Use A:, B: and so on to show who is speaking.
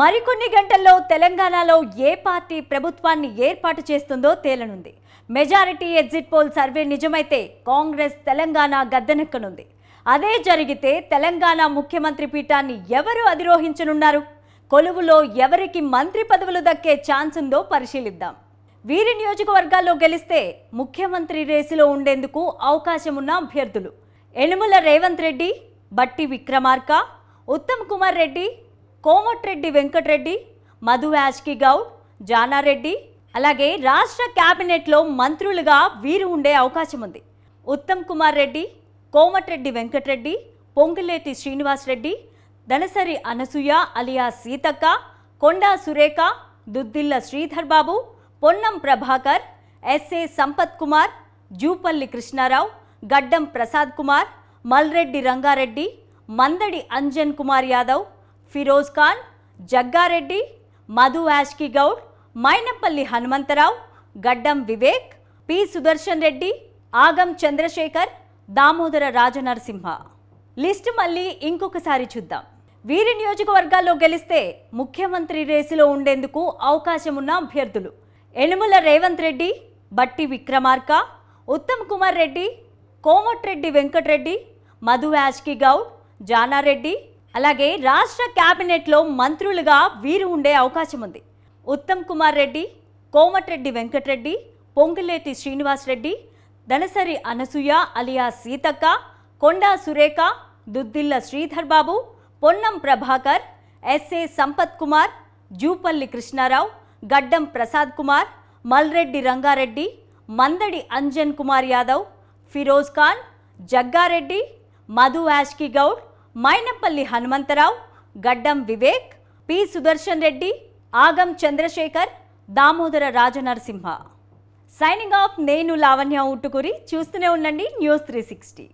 A: మరికొన్ని గంటల్లో తెలంగాణలో ఏ పార్టీ ప్రభుత్వాన్ని ఏర్పాటు చేస్తుందో తేలనుంది మెజారిటీ ఎగ్జిట్ పోల్ సర్వే నిజమైతే కాంగ్రెస్ తెలంగాణ గద్దెనెక్కనుంది అదే జరిగితే తెలంగాణ ముఖ్యమంత్రి పీఠాన్ని ఎవరు అధిరోహించనున్నారు కొలువులో ఎవరికి మంత్రి పదవులు దక్కే ఛాన్స్ ఉందో పరిశీలిద్దాం వీరి నియోజకవర్గాల్లో గెలిస్తే ముఖ్యమంత్రి రేసులో ఉండేందుకు అవకాశమున్న అభ్యర్థులు ఎనుముల రేవంత్ రెడ్డి బట్టి విక్రమార్క ఉత్తమ్ కుమార్ రెడ్డి కోమటిరెడ్డి వెంకటరెడ్డి మధు యాజ్కి గౌడ్ జానారెడ్డి అలాగే రాష్ట్ర క్యాబినెట్లో మంత్రులుగా వీరు ఉండే అవకాశం ఉంది ఉత్తమ్ కుమార్ రెడ్డి కోమటిరెడ్డి వెంకటరెడ్డి పొంగులేటి శ్రీనివాసరెడ్డి దనసరి అనసూయ అలియా సీతక్క కొండా సురేఖ దుద్దిల్ల శ్రీధర్ బాబు పొన్నం ప్రభాకర్ ఎస్ఏ సంపత్ కుమార్ జూపల్లి కృష్ణారావు గడ్డం ప్రసాద్ కుమార్ మల్రెడ్డి రంగారెడ్డి మందడి అంజన్ కుమార్ యాదవ్ ఫిరోజ్ ఖాన్ జగ్గారెడ్డి మధు యాష్కి గౌడ్ మైనపల్లి హనుమంతరావు గడ్డం వివేక్ పి సుదర్శన్ రెడ్డి ఆగం చంద్రశేఖర్ దామోదర రాజనరసింహ లిస్ట్ మళ్ళీ ఇంకొకసారి చూద్దాం వీరి నియోజకవర్గాల్లో గెలిస్తే ముఖ్యమంత్రి రేసులో ఉండేందుకు అవకాశమున్న అభ్యర్థులు ఎనుముల రేవంత్ రెడ్డి బట్టి విక్రమార్క ఉత్తమ్ కుమార్ రెడ్డి కోమట్రెడ్డి వెంకటరెడ్డి మధు యాష్కి గౌడ్ జానారెడ్డి అలాగే రాష్ట్ర క్యాబినెట్లో మంత్రులుగా వీరు ఉండే అవకాశం ఉంది ఉత్తమ్ కుమార్ రెడ్డి కోమటిరెడ్డి వెంకటరెడ్డి పొంగులేటి శ్రీనివాసరెడ్డి దనసరి అనసూయ అలియా సీతక్క కొండా సురేఖ దుద్దిల్ల శ్రీధర్ బాబు పొన్నం ప్రభాకర్ ఎస్ఏ సంపత్ కుమార్ జూపల్లి కృష్ణారావు గడ్డం ప్రసాద్ కుమార్ మల్రెడ్డి రంగారెడ్డి మందడి అంజన్ కుమార్ యాదవ్ ఫిరోజ్ ఖాన్ జగ్గారెడ్డి మధు యాష్కి గౌడ్ మైనపల్లి హనుమంతరావు గడ్డం వివేక్ పి సుదర్శన్ రెడ్డి ఆగం చంద్రశేఖర్ దామోదర రాజనరసింహ సైనింగ్ ఆఫ్ నేను లావణ్య ఉట్టుకురి చూస్తూనే ఉండండి న్యూస్ త్రీ సిక్స్టీ